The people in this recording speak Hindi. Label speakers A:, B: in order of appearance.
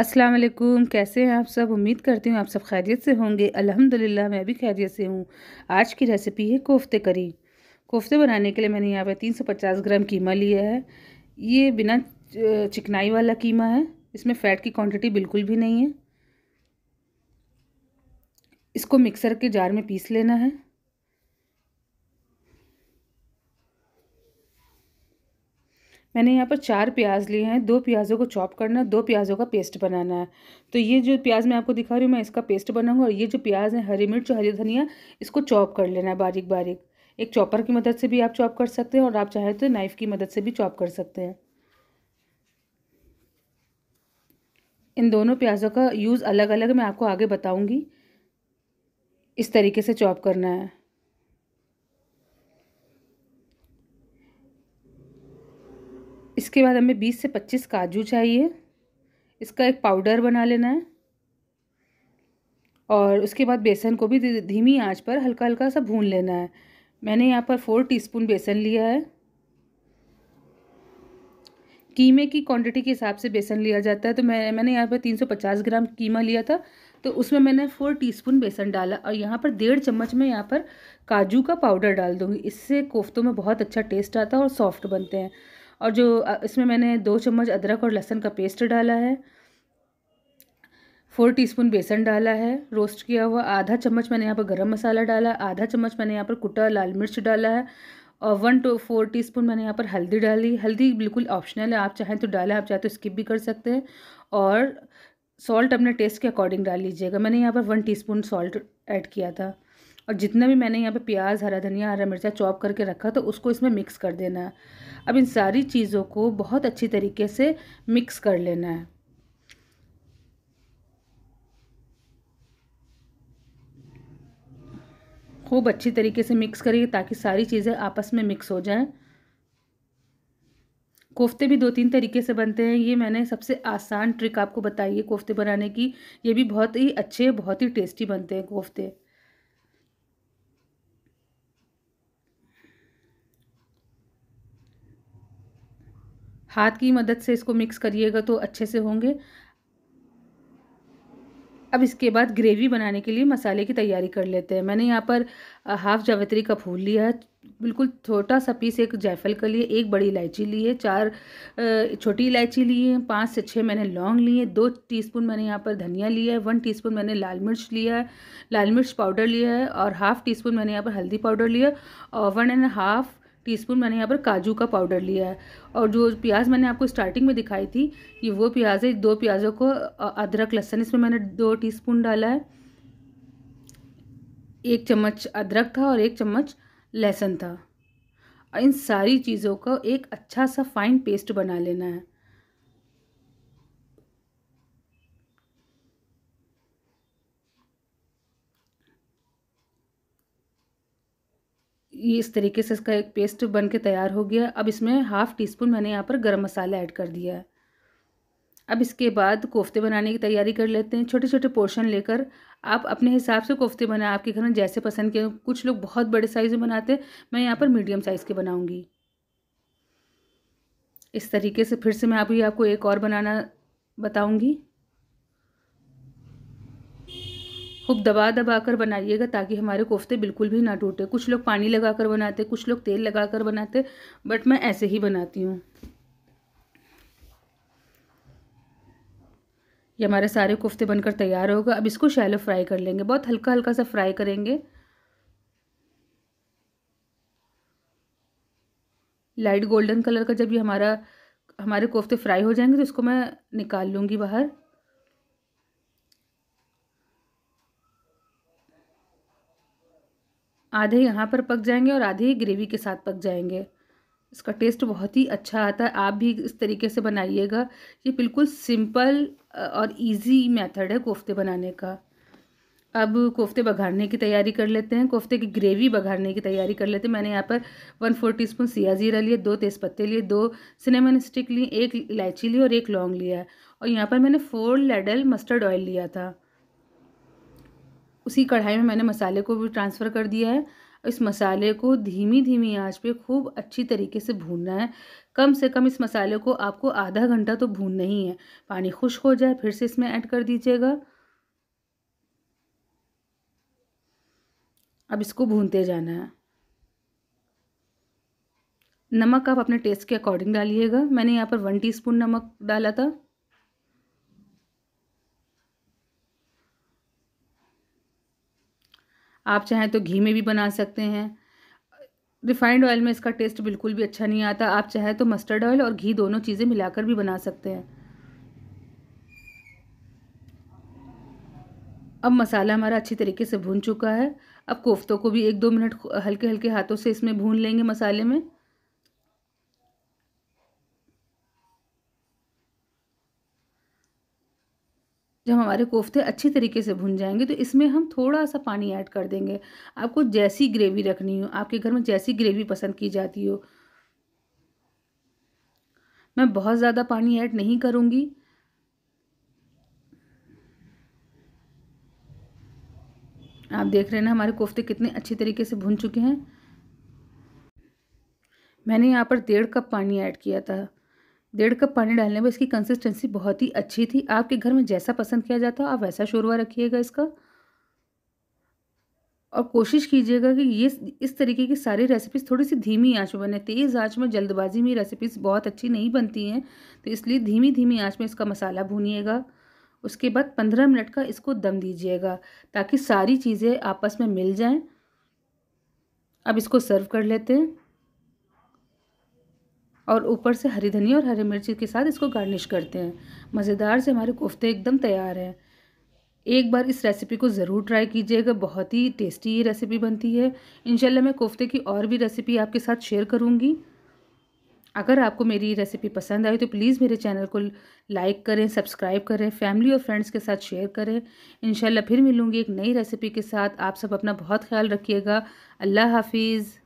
A: अस्सलाम वालेकुम कैसे हैं आप सब उम्मीद करती हूँ आप सब खैरियत से होंगे अल्हम्दुलिल्लाह मैं भी खैरियत से हूँ आज की रेसिपी है कोफ्ते करी कोफ्ते बनाने के लिए मैंने यहाँ पे 350 ग्राम कीमा लिया है ये बिना चिकनाई वाला कीमा है इसमें फ़ैट की क्वांटिटी बिल्कुल भी नहीं है इसको मिक्सर के जार में पीस लेना है मैंने यहाँ पर चार प्याज लिए हैं दो प्याज़ों को चॉप करना है दो प्याज़ों का पेस्ट बनाना है तो ये जो प्याज मैं आपको दिखा रही हूँ मैं इसका पेस्ट बनाऊँगा और ये जो प्याज है हरी मिर्च हरी धनिया इसको चॉप कर लेना है बारीक बारीक एक चॉपर की मदद से भी आप चॉप कर सकते हैं और आप चाहें तो नाइफ़ की मदद से भी चॉप कर सकते हैं इन दोनों प्याज़ों का यूज़ अलग अलग मैं आपको आगे बताऊँगी इस तरीके से चॉप करना है इसके बाद हमें बीस से पच्चीस काजू चाहिए इसका एक पाउडर बना लेना है और उसके बाद बेसन को भी धीमी आंच पर हल्का हल्का सा भून लेना है मैंने यहाँ पर फोर टीस्पून बेसन लिया है कीमे की क्वांटिटी के हिसाब से बेसन लिया जाता है तो मैं मैंने यहाँ पर 350 ग्राम कीमा लिया था तो उसमें मैंने फोर टीस्पून बेसन डाला और यहाँ पर डेढ़ चम्मच में यहाँ पर काजू का पाउडर डाल दूँगी इससे कोफ्तों में बहुत अच्छा टेस्ट आता है और सॉफ्ट बनते हैं और जो इसमें मैंने दो चम्मच अदरक और लहसुन का पेस्ट डाला है फोर टीस्पून बेसन डाला है रोस्ट किया हुआ आधा चम्मच मैंने यहाँ पर गरम मसाला डाला आधा चम्मच मैंने यहाँ पर कुटा लाल मिर्च डाला है और one to four teaspoon मैंने यहाँ पर हल्दी डाली हल्दी बिल्कुल ऑप्शनल है आप चाहें तो डालें आप चाहें तो स्किप भी कर सकते हैं और सॉल्ट अपने टेस्ट के अकॉर्डिंग डाल लीजिएगा मैंने यहाँ पर वन टी सॉल्ट ऐड किया था और जितना भी मैंने यहाँ पे प्याज हरा धनिया हरा मिर्चा चॉप करके रखा तो उसको इसमें मिक्स कर देना है अब इन सारी चीज़ों को बहुत अच्छी तरीके से मिक्स कर लेना है खूब अच्छी तरीके से मिक्स करिए ताकि सारी चीज़ें आपस में मिक्स हो जाएं कोफ्ते भी दो तीन तरीके से बनते हैं ये मैंने सबसे आसान ट्रिक आपको बताई है कोफ्ते बनाने की ये भी बहुत ही अच्छे बहुत ही टेस्टी बनते हैं कोफ्ते हाथ की मदद से इसको मिक्स करिएगा तो अच्छे से होंगे अब इसके बाद ग्रेवी बनाने के लिए मसाले की तैयारी कर लेते हैं मैंने यहाँ पर हाफ़ जावित्री का फूल लिया है बिल्कुल छोटा सा पीस एक जायफल का लिए एक बड़ी इलायची ली है चार छोटी इलायची ली है पाँच से छः मैंने लौंग लिए दो टीस्पून मैंने यहाँ पर धनिया लिया है वन टीस्पून मैंने लाल मिर्च लिया है लाल मिर्च पाउडर लिया है और हाफ़ टी स्पून मैंने यहाँ पर हल्दी पाउडर लिया और वन एंड हाफ़ टीस्पून मैंने यहाँ पर काजू का पाउडर लिया है और जो प्याज मैंने आपको स्टार्टिंग में दिखाई थी ये वो प्याज है दो प्याज़ों को अदरक लहसन इसमें मैंने दो टीस्पून डाला है एक चम्मच अदरक था और एक चम्मच लहसुन था इन सारी चीज़ों को एक अच्छा सा फाइन पेस्ट बना लेना है ये इस तरीके से इसका एक पेस्ट बन के तैयार हो गया अब इसमें हाफ़ टी स्पून मैंने यहाँ पर गरम मसाला ऐड कर दिया है अब इसके बाद कोफ्ते बनाने की तैयारी कर लेते हैं छोटे छोटे पोर्शन लेकर आप अपने हिसाब से कोफ्ते बनाएं आपके घर में जैसे पसंद के कुछ लोग बहुत बड़े साइज़ में बनाते हैं मैं यहाँ पर मीडियम साइज़ के बनाऊँगी इस तरीके से फिर से मैं अभी आपको एक और बनाना बताऊँगी खूब दबा दबा कर बनाइएगा ताकि हमारे कोफ्ते बिल्कुल भी ना टूटे कुछ लोग पानी लगा कर बनाते कुछ लोग तेल लगा कर बनाते बट मैं ऐसे ही बनाती हूँ ये हमारे सारे कोफ्ते बनकर तैयार होगा अब इसको शैलो फ्राई कर लेंगे बहुत हल्का हल्का सा फ्राई करेंगे लाइट गोल्डन कलर का जब ये हमारा हमारे कोफ्ते फ्राई हो जाएंगे तो इसको मैं निकाल लूँगी बाहर आधे यहाँ पर पक जाएंगे और आधे ही ग्रेवी के साथ पक जाएंगे इसका टेस्ट बहुत ही अच्छा आता है आप भी इस तरीके से बनाइएगा ये बिल्कुल सिंपल और इजी मेथड है कोफ्ते बनाने का अब कोफ्ते बघारने की तैयारी कर लेते हैं कोफ्ते की ग्रेवी बघारने की तैयारी कर लेते हैं मैंने यहाँ पर वन फोर टी स्पून सिया ज़ीरा लिए दो तेज़पत्ते लिए दो सिनेमन स्टिक लिए एक इलायची ली और एक लौंग लिया और यहाँ पर मैंने फोर लेडल मस्टर्ड ऑयल लिया था उसी कढ़ाई में मैंने मसाले को भी ट्रांसफ़र कर दिया है इस मसाले को धीमी धीमी आंच पे खूब अच्छी तरीके से भूनना है कम से कम इस मसाले को आपको आधा घंटा तो भूनना ही है पानी खुश्क हो जाए फिर से इसमें ऐड कर दीजिएगा अब इसको भूनते जाना है नमक आप अपने टेस्ट के अकॉर्डिंग डालिएगा मैंने यहाँ पर वन टीस्पून नमक डाला था आप चाहें तो घी में भी बना सकते हैं रिफाइंड ऑयल में इसका टेस्ट बिल्कुल भी अच्छा नहीं आता आप चाहें तो मस्टर्ड ऑयल और घी दोनों चीज़ें मिलाकर भी बना सकते हैं अब मसाला हमारा अच्छी तरीके से भून चुका है अब कोफ्तों को भी एक दो मिनट हल्के हल्के हाथों से इसमें भून लेंगे मसाले में जब हमारे कोफ्ते अच्छी तरीके से भुन जाएंगे तो इसमें हम थोड़ा सा पानी ऐड कर देंगे आपको जैसी ग्रेवी रखनी हो आपके घर में जैसी ग्रेवी पसंद की जाती हो मैं बहुत ज़्यादा पानी ऐड नहीं करूँगी आप देख रहे हैं ना हमारे कोफ्ते कितने अच्छे तरीके से भुन चुके हैं मैंने यहाँ पर डेढ़ कप पानी ऐड किया था डेढ़ कप पानी डालने में इसकी कंसिस्टेंसी बहुत ही अच्छी थी आपके घर में जैसा पसंद किया जाता हो आप वैसा शोरवा रखिएगा इसका और कोशिश कीजिएगा कि ये इस तरीके की सारी रेसिपीज़ थोड़ी सी धीमी आंच में बने तेज़ आंच में जल्दबाजी में रेसिपीज़ बहुत अच्छी नहीं बनती हैं तो इसलिए धीमी धीमी आंच में इसका मसाला भूनिएगा उसके बाद पंद्रह मिनट का इसको दम दीजिएगा ताकि सारी चीज़ें आपस में मिल जाएं अब इसको सर्व कर लेते हैं और ऊपर से हरी धनिया और हरी मिर्ची के साथ इसको गार्निश करते हैं मज़ेदार से हमारे कोफ्ते एकदम तैयार हैं एक बार इस रेसिपी को ज़रूर ट्राई कीजिएगा बहुत ही टेस्टी ये रेसिपी बनती है इनशाला मैं कोफ्ते की और भी रेसिपी आपके साथ शेयर करूँगी अगर आपको मेरी रेसिपी पसंद आई तो प्लीज़ मेरे चैनल को लाइक करें सब्सक्राइब करें फैमिली और फ्रेंड्स के साथ शेयर करें इनशाला फिर मिलूँगी एक नई रेसिपी के साथ आप सब अपना बहुत ख्याल रखिएगा अल्लाह हाफिज़